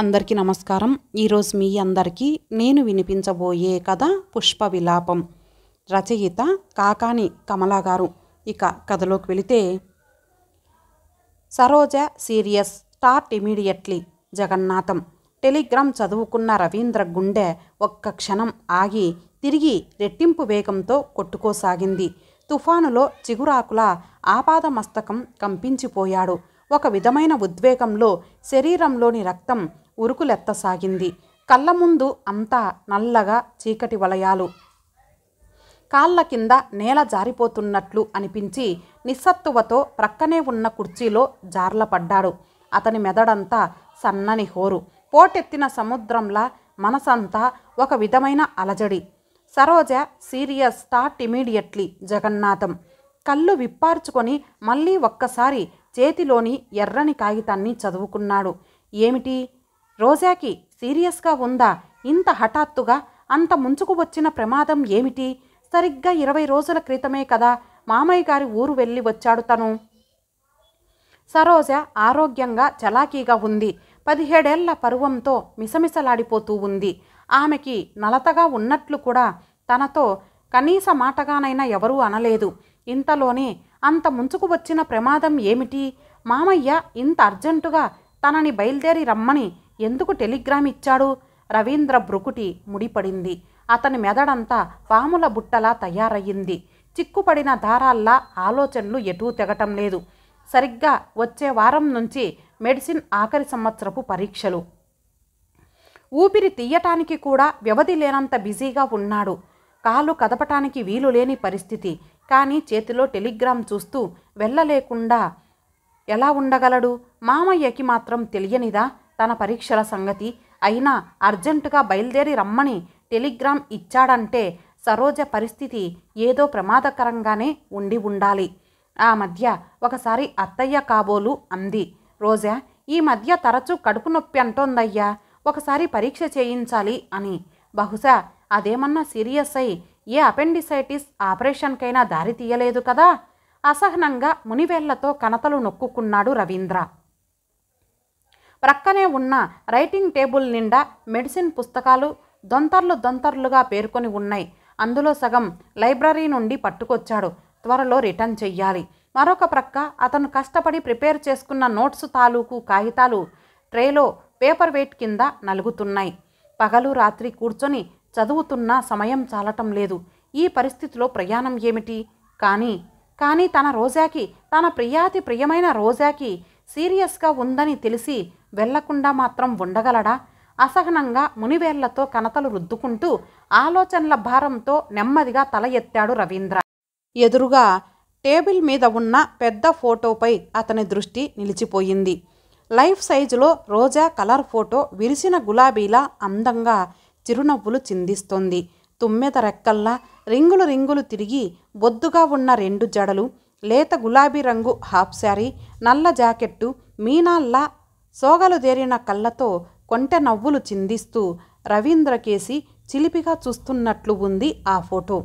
అందరికీ నమస్కారం ఈరోజు మీ అందరికీ నేను వినిపించబోయే కథ పుష్ప విలాపం రచయిత కాకాని కమలా గారు ఇక కథలోకి వెళితే Saroja serious start immediately Jagannatham telegram చదువుకున్న రవీంద్ర గుండె ఒక్క క్షణం ఆగి తిరిగి రెట్టింపు వేగంతో కొట్టుకోసాగింది తుఫానులో చిగురాకుల ఆపాద మస్తకం కంపించిపోయాడు ఒక విధమైన ఉద్వేగంలో శరీరంలోని రక్తం ఉరుకులెత్తసాగింది కళ్ళ ముందు అంతా నల్లగా చీకటి వలయాలు కాళ్ళ కింద నేల జారిపోతున్నట్లు అనిపించి నిస్సత్తువతో ప్రక్కనే ఉన్న కుర్చీలో జార్లపడ్డాడు అతని మెదడంతా సన్నని హోరు పోటెత్తిన సముద్రంలా మనసంతా ఒక విధమైన అలజడి Saroja serious start immediately Jagannatham కళ్ళు విప్పార్చుకొని మళ్ళీ ఒక్కసారి చేతిలోని ఎర్రని కాగితాన్ని చదువుకున్నాడు ఏమిటి రోజాకి సీరియస్గా ఉందా ఇంత హఠాత్తుగా అంత ముంచుకు వచ్చిన ప్రమాదం ఏమిటి సరిగ్గా ఇరవై రోజుల క్రితమే కదా మామయ్య గారి ఊరు వెళ్ళి వచ్చాడు తను సరోజ ఆరోగ్యంగా చలాకీగా ఉంది పదిహేడేళ్ల పరువంతో మిసమిసలాడిపోతూ ఉంది ఆమెకి నలతగా ఉన్నట్లు కూడా తనతో కనీస మాటగానైనా ఎవరూ అనలేదు ఇంతలోనే అంత ముంచుకు వచ్చిన ప్రమాదం ఏమిటి మామయ్య ఇంత అర్జెంటుగా తనని బయలుదేరి రమ్మని ఎందుకు టెలిగ్రామ్ ఇచ్చాడు రవీంద్ర బ్రుకుటి ముడిపడింది అతని మెదడంతా పాముల బుట్టలా తయారయ్యింది చిక్కుపడిన దారాల్లా ఆలోచనలు ఎటూ తెగటం లేదు సరిగ్గా వచ్చే వారం నుంచి మెడిసిన్ ఆఖరి సంవత్సరపు పరీక్షలు ఊపిరి తీయటానికి కూడా వ్యవధి లేనంత బిజీగా ఉన్నాడు కాలు కదపటానికి వీలు లేని పరిస్థితి కానీ చేతిలో టెలిగ్రామ్ చూస్తూ వెళ్ళలేకుండా ఎలా ఉండగలడు మామయ్యకి మాత్రం తెలియనిదా తన పరీక్షల సంగతి అయినా అర్జెంటుగా బయలుదేరి రమ్మని టెలిగ్రామ్ ఇచ్చాడంటే సరోజ పరిస్థితి ఏదో ప్రమాదకరంగానే ఉండి ఉండాలి ఆ మధ్య ఒకసారి అత్తయ్య కాబోలు అంది రోజా ఈ మధ్య తరచూ కడుపు నొప్పి అంటోందయ్యా ఒకసారి పరీక్ష చేయించాలి అని బహుశా అదేమన్నా సీరియస్ అయి ఏ అపెండిసైటిస్ ఆపరేషన్కైనా దారి తీయలేదు కదా అసహనంగా మునివేళ్లతో కనతలు నొక్కుకున్నాడు రవీంద్ర ప్రక్కనే ఉన్న రైటింగ్ టేబుల్ నిండా మెడిసిన్ పుస్తకాలు దొంతర్లు దొంతర్లుగా పేర్కొని ఉన్నాయి అందులో సగం లైబ్రరీ నుండి పట్టుకొచ్చాడు త్వరలో రిటర్న్ చెయ్యాలి మరొక ప్రక్క అతను కష్టపడి ప్రిపేర్ చేసుకున్న నోట్స్ తాలూకు కాగితాలు ట్రేలో పేపర్ వెయిట్ కింద నలుగుతున్నాయి పగలు రాత్రి కూర్చొని చదువుతున్న సమయం చాలటం లేదు ఈ పరిస్థితిలో ప్రయాణం ఏమిటి కానీ కానీ తన రోజాకి తన ప్రియాతి ప్రియమైన రోజాకి సీరియస్గా ఉందని తెలిసి వెళ్లకుండా మాత్రం ఉండగలడా అసహనంగా మునివేళ్లతో కనతలు రుద్దుకుంటూ ఆలోచనల భారంతో నెమ్మదిగా తల ఎత్తాడు రవీంద్ర ఎదురుగా టేబుల్ మీద ఉన్న పెద్ద ఫోటోపై అతని దృష్టి నిలిచిపోయింది లైఫ్ సైజులో రోజా కలర్ ఫోటో విరిసిన గులాబీలా అందంగా చిరునవ్వులు చిందిస్తోంది తుమ్మెద రెక్కల్లా రింగులు రింగులు తిరిగి బొద్దుగా ఉన్న రెండు జడలు లేత గులాబీ రంగు హాఫ్ శారీ నల్ల జాకెట్టు మీనాల్లా సోగలు దేరిన కళ్ళతో కొంటె నవ్వులు చిందిస్తూ రవీంద్రకేసి చిలిపిగా చూస్తున్నట్లు ఉంది ఆ ఫోటో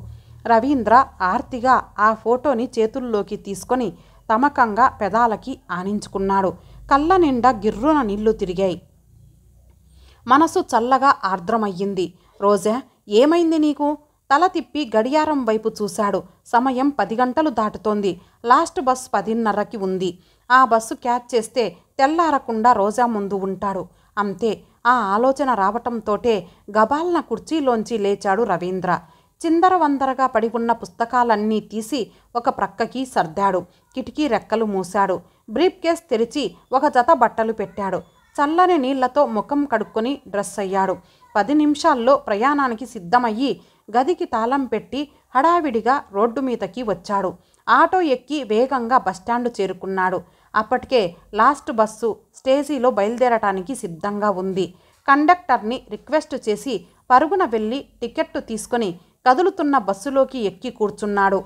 రవీంద్ర ఆర్తిగా ఆ ఫోటోని చేతుల్లోకి తీసుకొని తమకంగా పెదాలకి ఆనించుకున్నాడు కళ్ళ నిండా గిర్రున నీళ్లు తిరిగాయి మనసు చల్లగా ఆర్ద్రమయ్యింది రోజా ఏమైంది నీకు తల తిప్పి గడియారం వైపు చూశాడు సమయం పది గంటలు దాటుతోంది లాస్ట్ బస్ పదిన్నరకి ఉంది ఆ బస్సు క్యాచ్ చేస్తే తెల్లారకుండా రోజా ముందు ఉంటాడు అంతే ఆ ఆలోచన రావటంతోటే గబాల్న కుర్చీలోంచి లేచాడు రవీంద్ర చిందరవందరగా పడి ఉన్న పుస్తకాలన్నీ తీసి ఒక ప్రక్కకి సర్దాడు కిటికీ రెక్కలు మూశాడు బ్రీఫ్ కేస్ తెరిచి ఒక జత బట్టలు పెట్టాడు చల్లని నీళ్లతో ముఖం కడుక్కొని డ్రెస్ అయ్యాడు పది నిమిషాల్లో ప్రయాణానికి సిద్ధమయ్యి గదికి తాళం పెట్టి హడావిడిగా రోడ్డు మీదకి వచ్చాడు ఆటో ఎక్కి వేగంగా బస్టాండు చేరుకున్నాడు అప్పటికే లాస్ట్ బస్సు స్టేజీలో బయలుదేరటానికి సిద్ధంగా ఉంది కండక్టర్ని రిక్వెస్ట్ చేసి పరుగున వెళ్ళి టికెట్టు తీసుకొని కదులుతున్న బస్సులోకి ఎక్కి కూర్చున్నాడు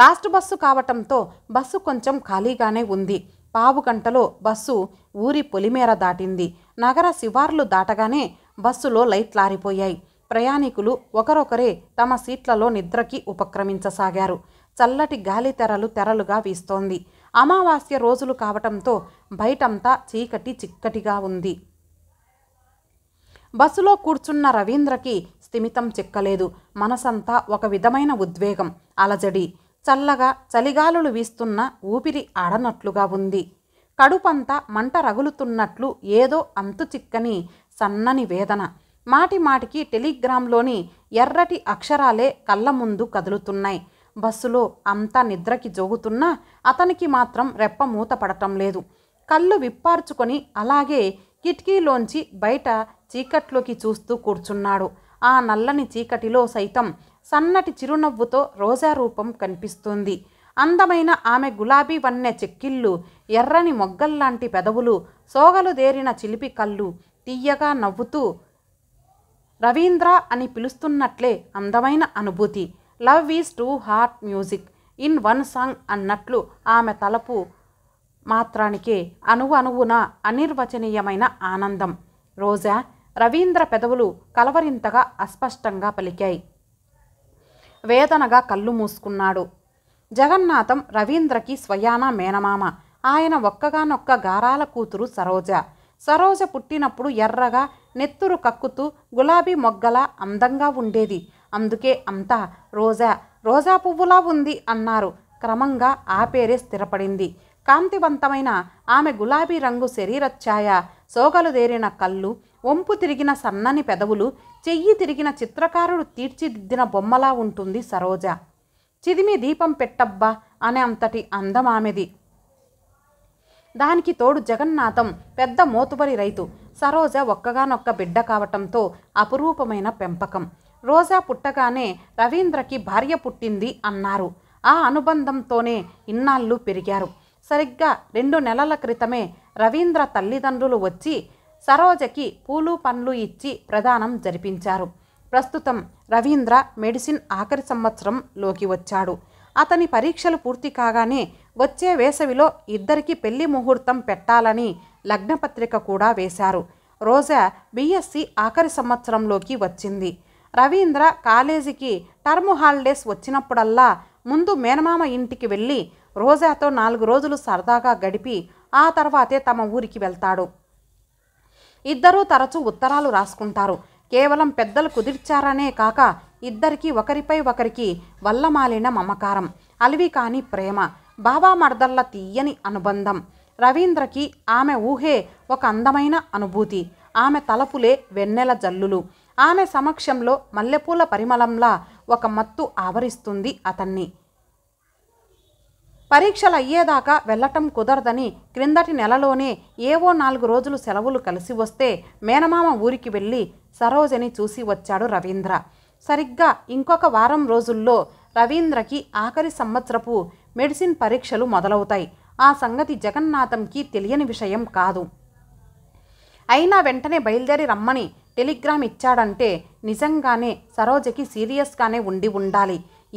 లాస్ట్ బస్సు కావటంతో బస్సు కొంచెం ఖాళీగానే ఉంది పావు గంటలో బస్సు ఊరి పొలిమేర దాటింది నగర శివార్లు దాటగానే బస్సులో లైట్ లారిపోయాయి ప్రయాణికులు ఒకరొకరే తమ సీట్లలో నిద్రకి ఉపక్రమించసాగారు చల్లటి గాలి తెరలు తెరలుగా వీస్తోంది అమావాస్య రోజులు కావటంతో బయటంతా చీకటి చిక్కటిగా ఉంది బస్సులో కూర్చున్న రవీంద్రకి స్థిమితం చిక్కలేదు మనసంతా ఒక విధమైన ఉద్వేగం అలజడి చల్లగా చలిగాలులు వీస్తున్న ఊపిరి ఆడనట్లుగా ఉంది కడుపంతా మంట రగులుతున్నట్లు ఏదో అంతు చిక్కని సన్నని వేదన మాటి మాటికి టెలిగ్రామ్లోని ఎర్రటి అక్షరాలే కళ్ళ ముందు కదులుతున్నాయి బస్సులో అంతా నిద్రకి జోగుతున్నా అతనికి మాత్రం రెప్ప మూత పడటం లేదు కళ్ళు విప్పార్చుకొని అలాగే కిటికీలోంచి బయట చీకట్లోకి చూస్తూ కూర్చున్నాడు ఆ నల్లని చీకటిలో సైతం సన్నటి చిరునవ్వుతో రోజా రూపం కనిపిస్తుంది అందమైన ఆమె గులాబీ వన్నె చెక్కిళ్ళు ఎర్రని మొగ్గల్లాంటి పెదవులు సోగలు దేరిన చిలిపి కళ్ళు తీయగా నవ్వుతూ రవీంద్ర అని పిలుస్తున్నట్లే అందమైన అనుభూతి love is two heart music in one song అన్నట్లు ఆమె తలపు మాత్రానికే అణువు అణువున అనిర్వచనీయమైన ఆనందం రోజా రవీంద్ర పెదవులు కలవరింతగా అస్పష్టంగా పలికాయి వేదనగా కళ్ళు మూసుకున్నాడు జగన్నాథం రవీంద్రకి స్వయాన మేనమామ ఆయన ఒక్కగానొక్క గారాల కూతురు సరోజ సరోజ పుట్టినప్పుడు ఎర్రగా నెత్తురు కక్కుతూ గులాబీ మొగ్గలా అందంగా ఉండేది అందుకే అంతా రోజా రోజా పువ్వులా ఉంది అన్నారు క్రమంగా ఆ పేరే స్థిరపడింది కాంతివంతమైన ఆమె గులాబీ రంగు శరీరఛాయ సోగలుదేరిన కళ్ళు వంపు తిరిగిన సన్నని పెదవులు చెయ్యి తిరిగిన చిత్రకారుడు తీర్చిదిద్దిన బొమ్మలా ఉంటుంది సరోజ చిదిమి దీపం పెట్టబ్బా అనే అంతటి అందమామెది దానికి తోడు జగన్నాథం పెద్ద మోతుబరి రైతు సరోజ ఒక్కగానొక్క బిడ్డ కావటంతో అపురూపమైన పెంపకం రోజా పుట్టగానే రవీంద్రకి భార్య పుట్టింది అన్నారు ఆ అనుబంధంతోనే ఇన్నాళ్ళు పెరిగారు సరిగ్గా రెండు నెలల క్రితమే రవీంద్ర తల్లిదండ్రులు వచ్చి సరోజకి పూలు పండ్లు ఇచ్చి ప్రదానం జరిపించారు ప్రస్తుతం రవీంద్ర మెడిసిన్ ఆఖరి సంవత్సరంలోకి వచ్చాడు అతని పరీక్షలు పూర్తి కాగానే వచ్చే వేసవిలో ఇద్దరికి పెళ్లి ముహూర్తం పెట్టాలని లగ్నపత్రిక కూడా వేశారు రోజా బీఎస్సీ ఆఖరి సంవత్సరంలోకి వచ్చింది రవీంద్ర కాలేజీకి టర్మ్ హాలిడేస్ వచ్చినప్పుడల్లా ముందు మేనమామ ఇంటికి వెళ్ళి రోజాతో నాలుగు రోజులు సరదాగా గడిపి ఆ తర్వాతే తమ ఊరికి వెళ్తాడు ఇద్దరూ తరచూ ఉత్తరాలు రాసుకుంటారు కేవలం పెద్దలు కుదిర్చారనే కాక ఇద్దరికీ ఒకరిపై ఒకరికి వల్లమాలిన మమకారం అలివి కాని ప్రేమ బాబా మర్దళ్ళ తీయని అనుబంధం రవీంద్రకి ఆమె ఊహే ఒక అందమైన అనుభూతి ఆమె తలపులే వెన్నెల జల్లులు ఆమె సమక్షంలో మల్లెపూల పరిమళంలా ఒక మత్తు ఆవరిస్తుంది అతన్ని పరీక్షలు అయ్యేదాకా వెళ్ళటం కుదరదని క్రిందటి నెలలోనే ఏవో నాలుగు రోజులు సెలవులు కలిసి వస్తే మేనమామ ఊరికి వెళ్ళి సరోజని చూసి వచ్చాడు రవీంద్ర సరిగ్గా ఇంకొక వారం రోజుల్లో రవీంద్రకి ఆఖరి సంవత్సరపు మెడిసిన్ పరీక్షలు మొదలవుతాయి ఆ సంగతి జగన్నాథంకి తెలియని విషయం కాదు అయినా వెంటనే బయలుదేరి రమ్మని టెలిగ్రామ్ ఇచ్చాడంటే నిజంగానే సరోజకి సీరియస్గానే ఉండి ఉండాలి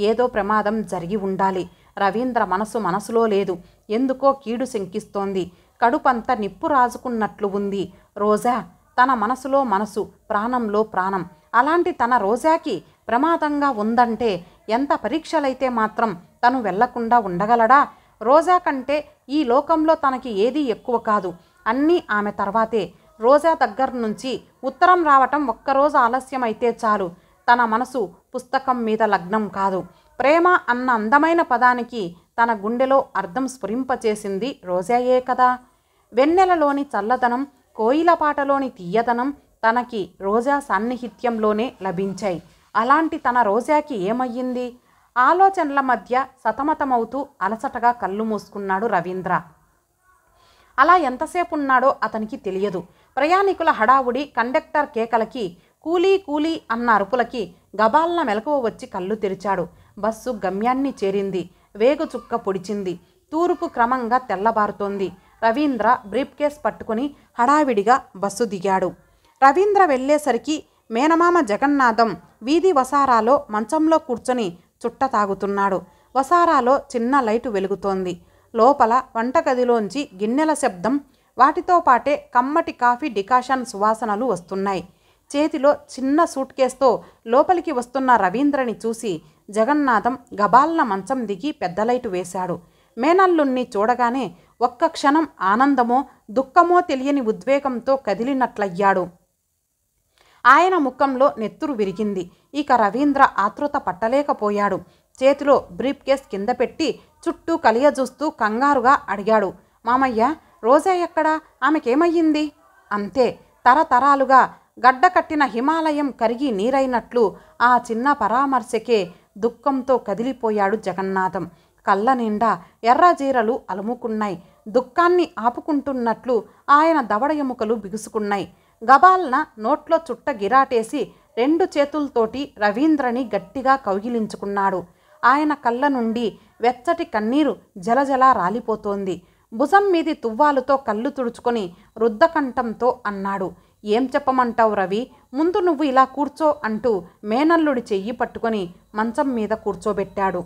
ఏదో ప్రమాదం జరిగి ఉండాలి రవీంద్ర మనసు మనసులో లేదు ఎందుకో కీడు శంకిస్తోంది కడుపంతా నిప్పు రాజుకున్నట్లు ఉంది రోజా తన మనసులో మనసు ప్రాణంలో ప్రాణం అలాంటి తన రోజాకి ప్రమాదంగా ఉందంటే ఎంత పరీక్షలైతే మాత్రం తను వెళ్లకుండా ఉండగలడా రోజా కంటే ఈ లోకంలో తనకి ఏదీ ఎక్కువ కాదు అన్నీ ఆమె తర్వాతే రోజా దగ్గర నుంచి ఉత్తరం రావటం ఒక్కరోజు ఆలస్యమైతే చాలు తన మనసు పుస్తకం మీద లగ్నం కాదు ప్రేమ అన్న అందమైన పదానికి తన గుండెలో అర్థం స్ఫురింపచేసింది రోజాయే కదా వెన్నెలలోని చల్లదనం కోయిల పాటలోని తీయదనం తనకి రోజా సాన్నిహిత్యంలోనే లభించాయి అలాంటి తన రోజాకి ఏమయ్యింది ఆలోచనల మధ్య సతమతమవుతూ అలసటగా కళ్ళు మూసుకున్నాడు రవీంద్ర అలా ఎంతసేపు ఉన్నాడో అతనికి తెలియదు ప్రయాణికుల హడావుడి కండక్టర్ కేకలకి కూలీ కూలీ అన్న అరుపులకి గబాల్న మెలకువ వచ్చి కళ్ళు తెరిచాడు బస్సు గమ్యాన్ని చేరింది వేగు చుక్క పొడిచింది తూర్పు క్రమంగా తెల్లబారుతోంది రవీంద్ర బ్రీఫ్ కేస్ పట్టుకుని హడావిడిగా బస్సు దిగాడు రవీంద్ర వెళ్ళేసరికి మేనమామ జగన్నాథం వీధి వసారాలో మంచంలో కూర్చొని చుట్ట తాగుతున్నాడు వసారాలో చిన్న లైటు వెలుగుతోంది లోపల వంటగదిలోంచి గిన్నెల శబ్దం వాటితో పాటే కమ్మటి కాఫీ డికాషన్ సువాసనలు వస్తున్నాయి చేతిలో చిన్న సూట్ కేస్తో లోపలికి వస్తున్న రవీంద్రని చూసి జగన్నాథం గబాల్న మంచం దిగి పెద్ద లైటు వేశాడు మేనల్లుణ్ణి చూడగానే ఒక్క క్షణం ఆనందమో దుఃఖమో తెలియని ఉద్వేగంతో కదిలినట్లయ్యాడు ఆయన ముఖంలో నెత్తురు విరిగింది ఇక రవీంద్ర ఆతృత పట్టలేకపోయాడు చేతిలో బ్రీఫ్ కేస్ కింద పెట్టి చుట్టూ కలియజూస్తూ కంగారుగా అడిగాడు మామయ్య రోజా ఎక్కడా ఆమెకేమయ్యింది అంతే తరతరాలుగా గడ్డ కట్టిన హిమాలయం కరిగి నీరైనట్లు ఆ చిన్న పరామర్శకే దుఃఖంతో కదిలిపోయాడు జగన్నాథం కళ్ళ నిండా ఎర్రజీరలు అలుముకున్నాయి దుఃఖాన్ని ఆపుకుంటున్నట్లు ఆయన దవడ ఎముకలు బిగుసుకున్నాయి గబాల్న నోట్లో చుట్ట గిరాటేసి రెండు చేతులతోటి రవీంద్రని గట్టిగా కౌగిలించుకున్నాడు ఆయన కళ్ళ నుండి వెచ్చటి కన్నీరు జలజల రాలిపోతోంది భుజం మీది తువ్వాలుతో కళ్ళు తుడుచుకొని రుద్దకంఠంతో అన్నాడు ఏం చెప్పమంటావు రవి ముందు నువ్వు ఇలా కూర్చో అంటూ మేనల్లుడి చెయ్యి పట్టుకొని మంచం మీద కూర్చోబెట్టాడు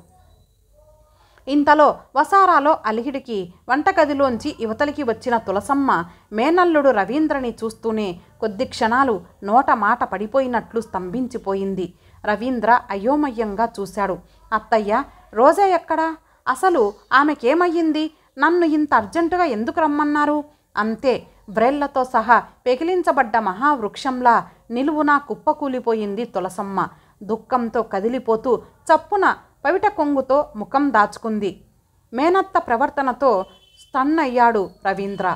ఇంతలో వసారాలో అలిహిడికి వంటగదిలోంచి యువతలికి వచ్చిన తులసమ్మ మేనల్లుడు రవీంద్రని చూస్తూనే కొద్ది క్షణాలు నోట మాట పడిపోయినట్లు స్తంభించిపోయింది రవీంద్ర అయోమయంగా చూశాడు అత్తయ్య రోజా ఎక్కడా అసలు ఆమెకేమయ్యింది నన్ను ఇంత అర్జెంటుగా ఎందుకు రమ్మన్నారు అంతే బ్రెల్లతో సహా పెగిలించబడ్డ మహావృక్షంలా నిలువునా కుప్పకూలిపోయింది తులసమ్మ దుఃఖంతో కదిలిపోతూ చప్పున పవిట కొంగుతో ముఖం దాచుకుంది మేనత్త ప్రవర్తనతో స్టన్నయ్యాడు రవీంద్ర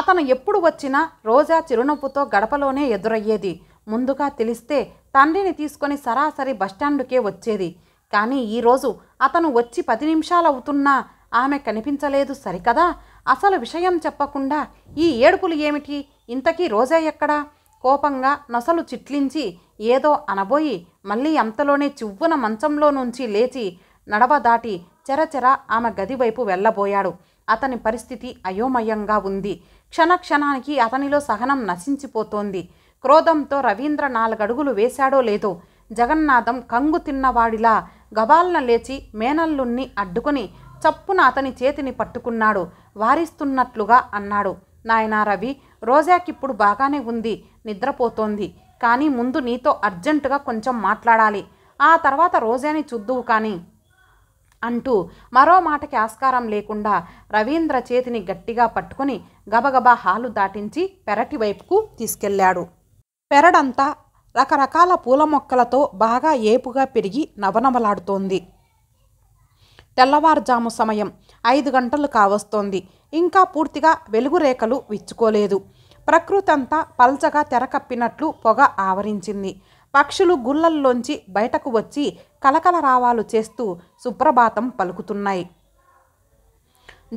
అతను ఎప్పుడు వచ్చినా రోజా చిరునొప్పుతో గడపలోనే ఎదురయ్యేది ముందుగా తెలిస్తే తండ్రిని తీసుకొని సరాసరి బస్టాండుకే వచ్చేది కానీ ఈరోజు అతను వచ్చి పది నిమిషాలవుతున్నా ఆమె కనిపించలేదు సరికదా అసలు విషయం చెప్పకుండా ఈ ఏడుపులు ఏమిటి ఇంతకీ రోజా ఎక్కడా కోపంగా నసలు చిట్లించి ఏదో అనబోయి మళ్ళీ అంతలోనే చివ్వున మంచంలో నుంచి లేచి నడవ దాటి చెరచెర ఆమె గది వైపు వెళ్ళబోయాడు అతని పరిస్థితి అయోమయంగా ఉంది క్షణక్షణానికి అతనిలో సహనం నశించిపోతోంది క్రోధంతో రవీంద్ర నాలుగడుగులు వేశాడో లేదో జగన్నాథం కంగు తిన్నవాడిలా గబాలన లేచి మేనల్లుణ్ణి అడ్డుకుని చప్పున అతని చేతిని పట్టుకున్నాడు వారిస్తున్నట్లుగా అన్నాడు నాయనా రవి రోజాకిప్పుడు బాగానే ఉంది నిద్రపోతోంది కానీ ముందు నీతో అర్జెంటుగా కొంచెం మాట్లాడాలి ఆ తర్వాత రోజాని చూద్దువు కానీ అంటూ మరో మాటకి ఆస్కారం లేకుండా రవీంద్ర చేతిని గట్టిగా పట్టుకుని గబగబా హాలు దాటించి పెరటి వైపుకు తీసుకెళ్లాడు పెరడంతా రకరకాల పూల మొక్కలతో బాగా ఏపుగా పెరిగి నవనవలాడుతోంది తెల్లవారుజాము సమయం ఐదు గంటలు కావస్తోంది ఇంకా పూర్తిగా వెలుగు రేఖలు విచ్చుకోలేదు ప్రకృతంతా పల్చగా తెరకప్పినట్లు పొగ ఆవరించింది పక్షులు గుల్లల్లోంచి బయటకు వచ్చి కలకల రావాలు చేస్తూ సుప్రభాతం పలుకుతున్నాయి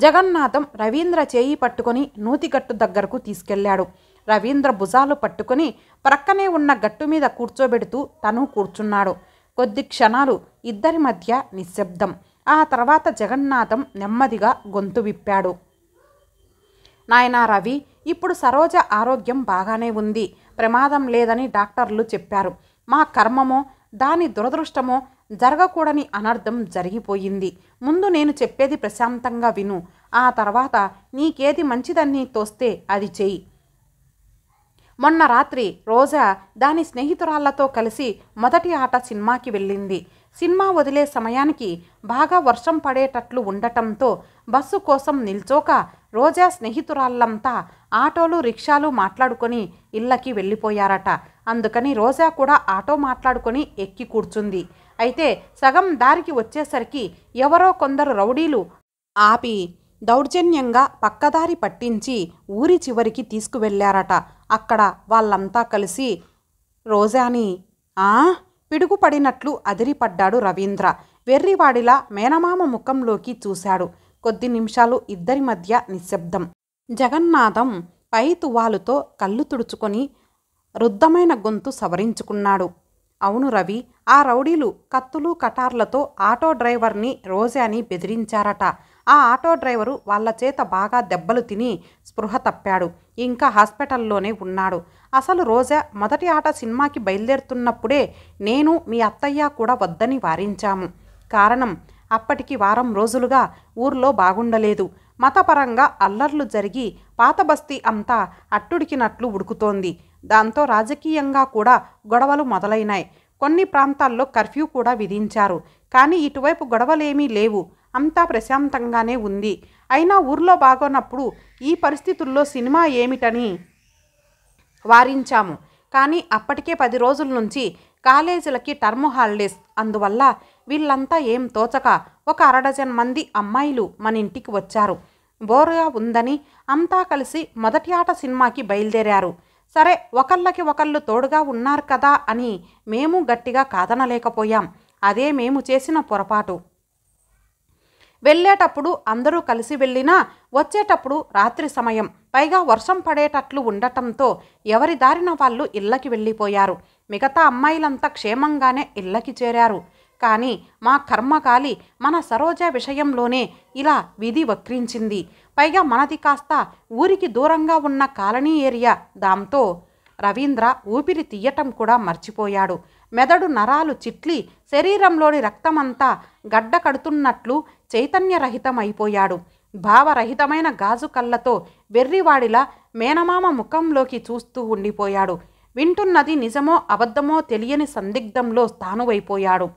జగన్నాథం రవీంద్ర చేయి పట్టుకొని నూతిగట్టు దగ్గరకు తీసుకెళ్లాడు రవీంద్ర భుజాలు పట్టుకుని ప్రక్కనే ఉన్న గట్టు మీద కూర్చోబెడుతూ తను కూర్చున్నాడు కొద్ది క్షణాలు ఇద్దరి మధ్య నిశ్శబ్దం ఆ తర్వాత జగన్నాథం నెమ్మదిగా గొంతు విప్పాడు నాయనా రవి ఇప్పుడు సరోజ ఆరోగ్యం బాగానే ఉంది ప్రమాదం లేదని డాక్టర్లు చెప్పారు మా కర్మమో దాని దురదృష్టమో జరగకూడని అనర్థం జరిగిపోయింది ముందు నేను చెప్పేది ప్రశాంతంగా విను ఆ తర్వాత నీకేది మంచిదని తోస్తే అది చెయ్యి మొన్న రాత్రి రోజా దాని స్నేహితురాళ్లతో కలిసి మొదటి ఆట సినిమాకి వెళ్ళింది సినిమా వదిలే సమయానికి బాగా వర్షం పడేటట్లు ఉండటంతో బస్సు కోసం నిల్చోక రోజా స్నేహితురాళ్ళంతా ఆటోలు రిక్షాలు మాట్లాడుకొని ఇళ్ళకి వెళ్ళిపోయారట అందుకని రోజా కూడా ఆటో మాట్లాడుకొని ఎక్కి కూర్చుంది అయితే సగం దారికి వచ్చేసరికి ఎవరో కొందరు రౌడీలు ఆపి దౌర్జన్యంగా పక్కదారి పట్టించి ఊరి చివరికి తీసుకువెళ్ళారట అక్కడ వాళ్ళంతా కలిసి రోజాని ఆ పిడుగుపడినట్లు అదిరిపడ్డాడు రవీంద్ర వెర్రివాడిలా మేనమామ ముఖంలోకి చూశాడు కొద్ది నిమిషాలు ఇద్దరి మధ్య నిశ్శబ్దం జగన్నాథం పై తువాలుతో కళ్ళు తుడుచుకొని రుద్ధమైన గొంతు సవరించుకున్నాడు అవును రవి ఆ రౌడీలు కత్తులు కటార్లతో ఆటో డ్రైవర్ని రోజాని బెదిరించారట ఆ ఆటో డ్రైవరు వాళ్ళ చేత బాగా దెబ్బలు తిని స్పృహ తప్పాడు ఇంకా హాస్పిటల్లోనే ఉన్నాడు అసలు రోజా మొదటి ఆట సినిమాకి బయలుదేరుతున్నప్పుడే నేను మీ అత్తయ్య కూడా వద్దని వారించాము కారణం అప్పటికి వారం రోజులుగా ఊర్లో బాగుండలేదు మతపరంగా అల్లర్లు జరిగి పాత బస్తీ అంతా అట్టుడికినట్లు ఉడుకుతోంది దాంతో రాజకీయంగా కూడా గొడవలు మొదలైనాయి కొన్ని ప్రాంతాల్లో కర్ఫ్యూ కూడా విధించారు కానీ ఇటువైపు గొడవలేమీ లేవు అంతా ప్రశాంతంగానే ఉంది అయినా ఊర్లో బాగోనప్పుడు ఈ పరిస్థితుల్లో సినిమా ఏమిటని వారించాము కానీ అప్పటికే పది రోజుల నుంచి కాలేజీలకి టర్మ్ హాలిడేస్ అందువల్ల వీళ్ళంతా ఏం తోచక ఒక అరడజన్ మంది అమ్మాయిలు మన ఇంటికి వచ్చారు బోరుగా ఉందని అంతా కలిసి మొదటి ఆట సినిమాకి బయలుదేరారు సరే ఒకళ్ళకి ఒకళ్ళు తోడుగా ఉన్నారు కదా అని మేము గట్టిగా కాదనలేకపోయాం అదే మేము చేసిన పొరపాటు వెళ్ళేటప్పుడు అందరూ కలిసి వెళ్ళినా వచ్చేటప్పుడు రాత్రి సమయం పైగా వర్షం పడేటట్లు ఉండటంతో ఎవరి దారిన వాళ్ళు ఇళ్ళకి వెళ్ళిపోయారు మిగతా అమ్మాయిలంతా క్షేమంగానే ఇళ్ళకి చేరారు కానీ మా కర్మకాలి మన సరోజ విషయంలోనే ఇలా విధి వక్రించింది పైగా మనది కాస్త ఊరికి దూరంగా ఉన్న కాలనీ ఏరియా దాంతో రవీంద్ర ఊపిరి తీయటం కూడా మర్చిపోయాడు మెదడు నరాలు చిట్లి శరీరంలోని రక్తమంతా గడ్డ కడుతున్నట్లు చైతన్యరహితమైపోయాడు భావరహితమైన గాజు కళ్ళతో వెర్రివాడిలా మేనమామ ముఖంలోకి చూస్తూ ఉండిపోయాడు వింటున్నది నిజమో అబద్ధమో తెలియని సందిగ్ధంలో స్థానువైపోయాడు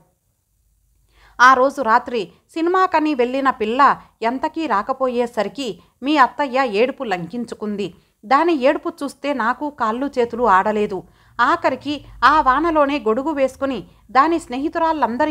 ఆ రోజు రాత్రి సినిమాకని వెళ్ళిన పిల్ల ఎంతకీ రాకపోయేసరికి మీ అత్తయ్య ఏడుపు లంకించుకుంది దాని ఏడుపు చూస్తే నాకు కాళ్ళు చేతులు ఆడలేదు ఆఖరికి ఆ వానలోనే గొడుగు వేసుకుని దాని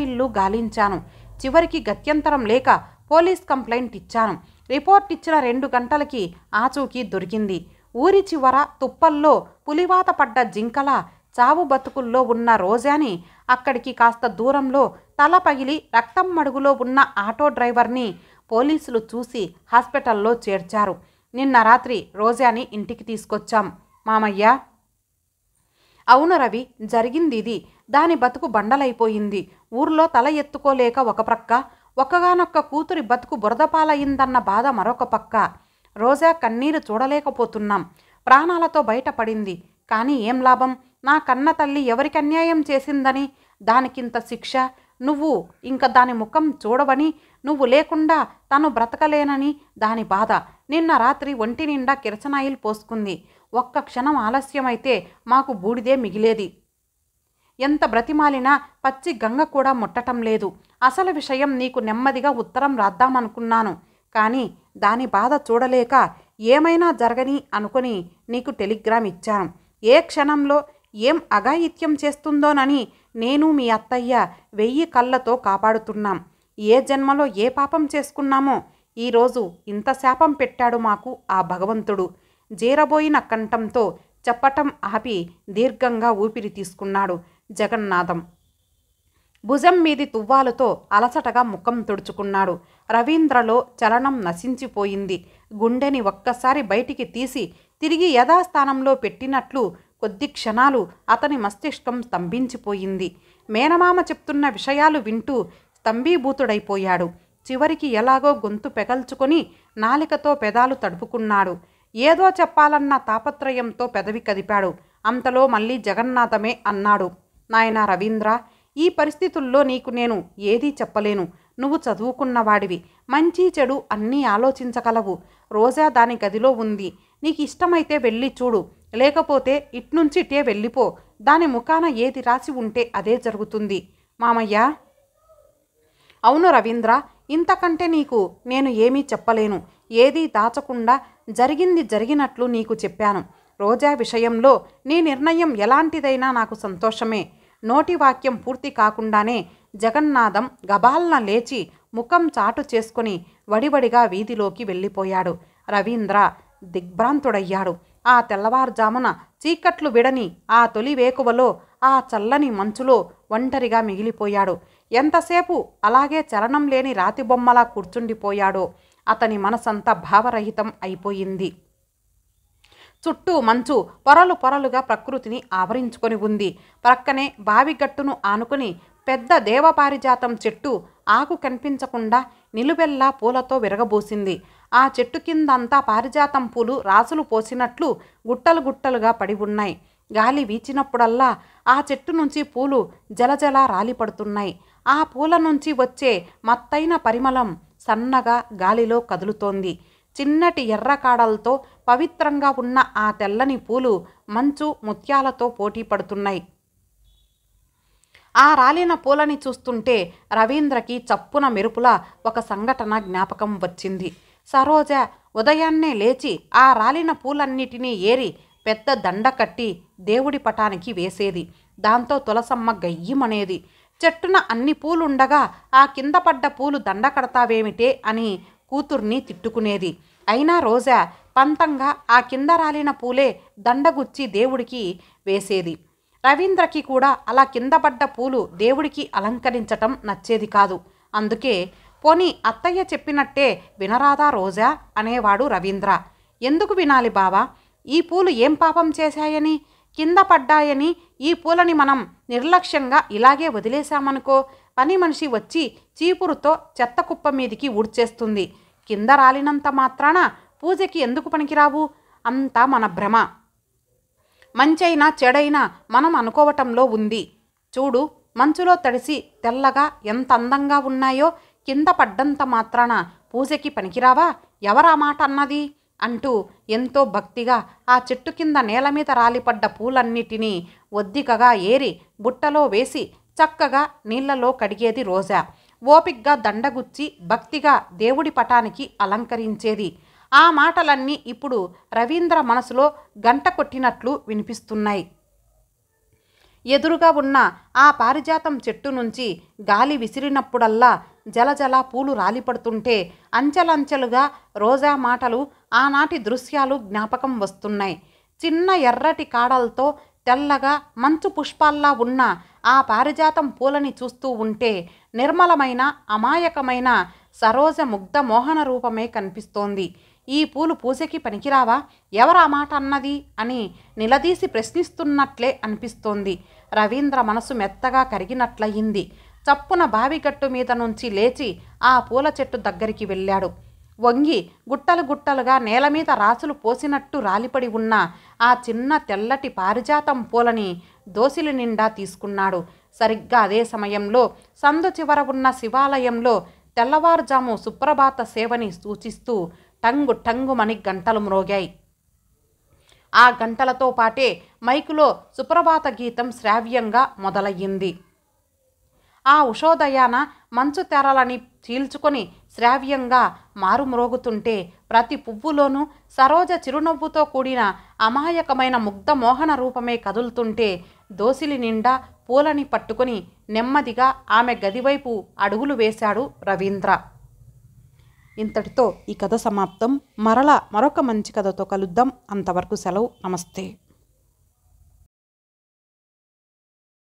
ఇల్లు గాలించాను చివరికి గత్యంతరం లేక పోలీస్ కంప్లైంట్ ఇచ్చాను రిపోర్ట్ ఇచ్చిన రెండు గంటలకి ఆచూకీ దొరికింది ఊరి చివర తుప్పల్లో పులివాత పడ్డ జింకల చావు బతుకుల్లో ఉన్న రోజాని అక్కడికి కాస్త దూరంలో తల పగిలి రక్తం మడుగులో ఉన్న ఆటో డ్రైవర్ని పోలీసులు చూసి హాస్పిటల్లో చేర్చారు నిన్న రాత్రి రోజాని ఇంటికి తీసుకొచ్చాం మామయ్య అవును రవి జరిగింది ఇది దాని బతుకు బండలైపోయింది ఊర్లో తల ఎత్తుకోలేక ఒక ప్రక్క ఒక్కగానొక్క కూతురి బతుకు బురదపాలయ్యిందన్న బాధ మరొక పక్క రోజా కన్నీరు చూడలేకపోతున్నాం ప్రాణాలతో బయటపడింది కానీ ఏం లాభం నా కన్న తల్లి ఎవరికి అన్యాయం చేసిందని దానికింత శిక్ష నువ్వు ఇంకా దాని ముఖం చూడవని నువ్వు లేకుండా తను బ్రతకలేనని దాని బాధ నిన్న రాత్రి ఒంటి నిండా కిరచనాయిల్ పోసుకుంది ఒక్క క్షణం ఆలస్యమైతే మాకు బూడిదే మిగిలేది ఎంత బ్రతిమాలినా పచ్చి గంగ కూడా ముట్టటం లేదు అసలు విషయం నీకు నెమ్మదిగా ఉత్తరం రాద్దామనుకున్నాను కానీ దాని బాధ చూడలేక ఏమైనా జరగని అనుకుని నీకు టెలిగ్రామ్ ఇచ్చాను ఏ క్షణంలో ఏం అఘాయిత్యం చేస్తుందోనని నేను మీ అత్తయ్య వెయ్యి కళ్ళతో కాపాడుతున్నాం ఏ జన్మలో ఏ పాపం చేసుకున్నామో ఈరోజు ఇంత శాపం పెట్టాడు మాకు ఆ భగవంతుడు జీరబోయిన కంఠంతో చెప్పటం ఆపి దీర్ఘంగా ఊపిరి తీసుకున్నాడు జగన్నాథం భుజం మీది తువ్వాలతో అలసటగా ముఖం తుడుచుకున్నాడు రవీంద్రలో చలనం నశించిపోయింది గుండెని ఒక్కసారి బయటికి తీసి తిరిగి యథాస్థానంలో పెట్టినట్లు కొద్ది క్షణాలు అతని మస్తిష్కం స్తంభించిపోయింది మేనమామ చెప్తున్న విషయాలు వింటూ స్తంభీభూతుడైపోయాడు చివరికి ఎలాగో గొంతు పెగల్చుకొని నాలికతో పెదాలు తడుపుకున్నాడు ఏదో చెప్పాలన్న తాపత్రయంతో పెదవి కదిపాడు అంతలో మళ్ళీ జగన్నాథమే అన్నాడు నాయన రవీంద్ర ఈ పరిస్థితుల్లో నీకు నేను ఏదీ చెప్పలేను నువ్వు చదువుకున్నవాడివి మంచి చెడు అన్నీ ఆలోచించగలవు రోజా దాని గదిలో ఉంది నీకు ఇష్టమైతే వెళ్ళి చూడు లేకపోతే ఇట్నుంచిటే వెళ్ళిపో దాని ముఖాన ఏది రాసి ఉంటే అదే జరుగుతుంది మామయ్య అవును రవీంద్ర ఇంతకంటే నీకు నేను ఏమీ చెప్పలేను ఏదీ దాచకుండా జరిగింది జరిగినట్లు నీకు చెప్పాను రోజా విషయంలో నీ నిర్ణయం ఎలాంటిదైనా నాకు సంతోషమే నోటి వాక్యం పూర్తి కాకుండానే జగన్నాథం గబాల్న లేచి ముఖం చాటు చేసుకుని వడివడిగా వీధిలోకి వెళ్ళిపోయాడు రవీంద్ర దిగ్భ్రాంతుడయ్యాడు ఆ తెల్లవారుజామున చీకట్లు విడని ఆ తొలి వేకువలో ఆ చల్లని మంచులో ఒంటరిగా మిగిలిపోయాడు ఎంతసేపు అలాగే చలనం లేని రాతి బొమ్మలా కూర్చుండిపోయాడో అతని మనసంతా భావరహితం అయిపోయింది చుట్టూ మంచు పొరలు పొరలుగా ప్రకృతిని ఆవరించుకొని ఉంది ప్రక్కనే బావిగట్టును ఆనుకుని పెద్ద దేవపారిజాతం చెట్టు ఆకు కనిపించకుండా నిలువెల్లా పూలతో విరగబోసింది ఆ చెట్టు కిందంతా పారిజాతం పూలు రాసులు పోసినట్లు గుట్టలు గుట్టలుగా పడి ఉన్నాయి గాలి వీచినప్పుడల్లా ఆ చెట్టు నుంచి పూలు జలజల రాలిపడుతున్నాయి ఆ పూల నుంచి వచ్చే మత్తైన పరిమళం సన్నగా గాలిలో కదులుతోంది చిన్నటి ఎర్రకాడలతో పవిత్రంగా ఉన్న ఆ తెల్లని పూలు మంచు ముత్యాలతో పోటీ పడుతున్నాయి ఆ రాలిన పూలని చూస్తుంటే రవీంద్రకి చప్పున మెరుపుల ఒక సంఘటన జ్ఞాపకం వచ్చింది సరోజ ఉదయాన్నే లేచి ఆ రాలిన పూలన్నిటినీ ఏరి పెద్ద దండ కట్టి దేవుడి పటానికి వేసేది దాంతో తులసమ్మ గయ్యమనేది చెట్టున అన్ని పూలుండగా ఆ కింద పడ్డ పూలు దండ కడతావేమిటే అని కూతుర్ని తిట్టుకునేది అయినా రోజా పంతంగా ఆ కింద రాలిన పూలే దండగుచ్చి దేవుడికి వేసేది రవీంద్రకి కూడా అలా కింద పడ్డ పూలు దేవుడికి అలంకరించటం నచ్చేది కాదు అందుకే పోనీ అత్తయ్య చెప్పినట్టే వినరాదా రోజా అనేవాడు రవీంద్ర ఎందుకు వినాలి బావా ఈ పూలు ఏం పాపం చేశాయని కింద పడ్డాయని ఈ పూలని మనం నిర్లక్ష్యంగా ఇలాగే వదిలేశామనుకో పని మనిషి వచ్చి చీపురుతో చెత్త కుప్ప మీదికి ఊడ్చేస్తుంది కింద రాలినంత మాత్రాన పూజకి ఎందుకు పనికిరావు అంతా మన భ్రమ మంచైనా చెడైనా మనం అనుకోవటంలో ఉంది చూడు మంచులో తడిసి తెల్లగా ఎంత అందంగా ఉన్నాయో కింద పడ్డంత మాత్రాన పూజకి పనికిరావా ఎవరా మాట అన్నది అంటూ ఎంతో భక్తిగా ఆ చెట్టు కింద నేల మీద రాలిపడ్డ పూలన్నిటినీ ఒద్దికగా ఏరి బుట్టలో వేసి చక్కగా నీళ్లలో కడిగేది రోజా ఓపిగ్గా దండగుచ్చి భక్తిగా దేవుడి పటానికి అలంకరించేది ఆ మాటలన్నీ ఇప్పుడు రవీంద్ర మనసులో గంట కొట్టినట్లు వినిపిస్తున్నాయి ఎదురుగా ఉన్న ఆ పారిజాతం చెట్టు నుంచి గాలి విసిరినప్పుడల్లా జలజల పూలు రాలిపడుతుంటే అంచెలంచెలుగా రోజా మాటలు ఆనాటి దృశ్యాలు జ్ఞాపకం వస్తున్నాయి చిన్న ఎర్రటి కాడలతో తెల్లగా మంచు పుష్పాల్లా ఉన్న ఆ పారిజాతం పూలని చూస్తూ ఉంటే నిర్మలమైన అమాయకమైన సరోజ ముగ్ధ మోహన రూపమే కనిపిస్తోంది ఈ పూలు పూజకి పనికిరావా ఎవరు ఆ మాట అన్నది అని నిలదీసి ప్రశ్నిస్తున్నట్లే అనిపిస్తోంది రవీంద్ర మనసు మెత్తగా కరిగినట్లయింది చప్పున బావిగట్టు మీద నుంచి లేచి ఆ పూల చెట్టు దగ్గరికి వెళ్ళాడు వంగి గుట్టలు గుట్టలుగా నేల మీద రాసులు పోసినట్టు రాలిపడి ఉన్న ఆ చిన్న తెల్లటి పారిజాతం పూలని దోసిలి నిండా తీసుకున్నాడు సరిగ్గా అదే సమయంలో సందు చివర ఉన్న శివాలయంలో తెల్లవారుజాము సుప్రభాత సేవని సూచిస్తూ టంగు టంగుమని గంటలు మ్రోగాయి ఆ గంటలతో పాటే మైకులో సుప్రభాత గీతం శ్రావ్యంగా మొదలయ్యింది ఆ ఉషోదయాన మంచు తెరలని చీల్చుకొని శ్రావ్యంగా మారుమ్రోగుతుంటే ప్రతి పువ్వులోనూ సరోజ చిరునవ్వుతో కూడిన అమాయకమైన ముగ్ధ మోహన రూపమే కదులుతుంటే దోసిలి నిండా పూలని పట్టుకుని నెమ్మదిగా ఆమె గదివైపు అడుగులు వేశాడు రవీంద్ర ఇంతటితో ఈ కథ సమాప్తం మరలా మరొక మంచి కథతో కలుద్దాం అంతవరకు సెలవు నమస్తే